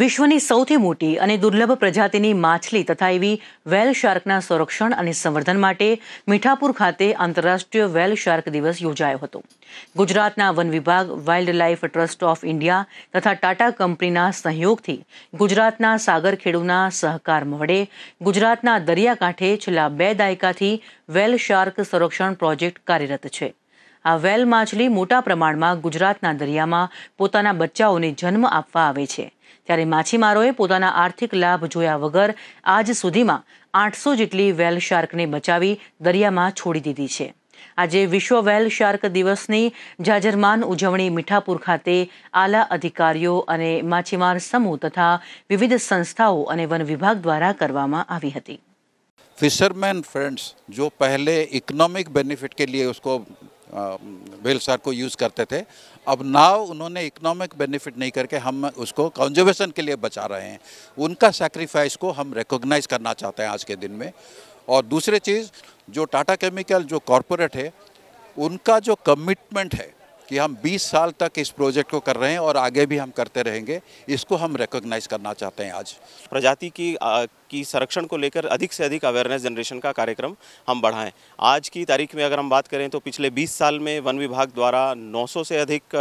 વિશ્વની સૌથી મોટી અને દુર્લભ પ્રજાતિની માછલી તથા એવી વેલ શાર્કના સંરક્ષણ અને સંવર્ધન માટે મીઠાપુર ખાતે આંતરરાષ્ટ્રીય વેલ શાર્ક દિવસ યોજાયો હતો ગુજરાતના વન વિભાગ wild life trust of India તથા ટાટા કંપનીના સહયોગથી ગુજરાતના સાગર ખેડૂના સહકાર મળે ગુજરાતના દરિયાકાંઠે છેલ્લા બે દાયકાથી વેલ શાર્ક સંરક્ષણ પ્રોજેક્ટ કાર્યરત છે આ વેલ માછલી મોટા પ્રમાણમાં ગુજરાતના દરિયામાં પોતાના બચ્ચાઓને જન્મ આપવા આવે છે ત્યારે માછીમારોએ પોતાના આર્થિક લાભ જોયા વગર આજ સુધીમાં આઠસો જેટલી વેલ શાર્કને બચાવી દરિયામાં છોડી દીધી છે આજે વિશ્વ વેલ શાર્ક દિવસની જાજરમાન ઉજવણી મીઠાપુર ખાતે આલા અધિકારીઓ અને માછીમાર સમૂહ તથા વિવિધ સંસ્થાઓ અને વન વિભાગ દ્વારા કરવામાં આવી હતી ફિશરમેન ફ્રેન્ડ્સ જો પહેલે ઇકોનોમિક બેનિફિટ કે लिए उसको वेलसार को यूज़ करते थे अब नाव उन्होंने इकोनॉमिक बेनिफिट नहीं करके हम उसको कंजर्वेशन के लिए बचा रहे हैं उनका सेक्रीफाइस को हम रिकोगनाइज करना चाहते हैं आज के दिन में और दूसरी चीज़ जो टाटा केमिकल जो कॉरपोरेट है उनका जो कमिटमेंट है कि हम 20 साल तक इस प्रोजेक्ट को कर रहे हैं और आगे भी हम करते रहेंगे इसको हम रिकोगनाइज करना चाहते हैं आज प्रजाति की कि संरक्षण को लेकर अधिक से अधिक अवेयरनेस जनरेशन का कार्यक्रम हम बढ़ाएं आज की तारीख में अगर हम बात करें तो पिछले 20 साल में वन विभाग द्वारा 900 से अधिक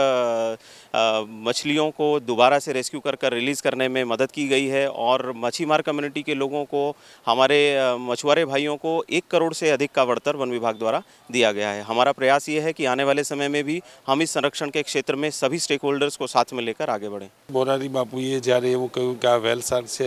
मछलियों को दोबारा से रेस्क्यू कर कर रिलीज़ करने में मदद की गई है और मछीमार कम्युनिटी के लोगों को हमारे मछुआरे भाइयों को एक करोड़ से अधिक का बढ़तर वन विभाग द्वारा दिया गया है हमारा प्रयास ये है कि आने वाले समय में भी हम इस संरक्षण के क्षेत्र में सभी स्टेक होल्डर्स को साथ में लेकर आगे बढ़ें बोरारी बापू ये जा रहे वो क्या हाँ, वेल से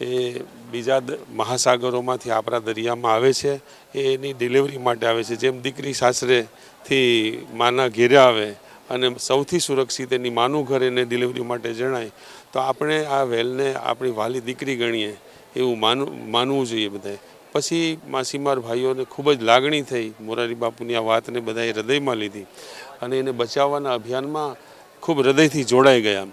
એ બીજા મહાસાગરોમાંથી આપણા દરિયામાં આવે છે એ એની ડિલિવરી માટે આવે છે જેમ દીકરી સાસરેથી માના ઘેરે આવે અને સૌથી સુરક્ષિત એની માનું ઘર એને ડિલિવરી માટે જણાય તો આપણે આ વેલને આપણી વાલી દીકરી ગણીએ એવું માનવું માનવું જોઈએ બધાએ પછી માસીમાર ભાઈઓને ખૂબ જ લાગણી થઈ મોરારી બાપુની આ વાતને બધાએ હૃદયમાં લીધી અને એને બચાવવાના અભિયાનમાં ખૂબ હૃદયથી જોડાઈ ગયા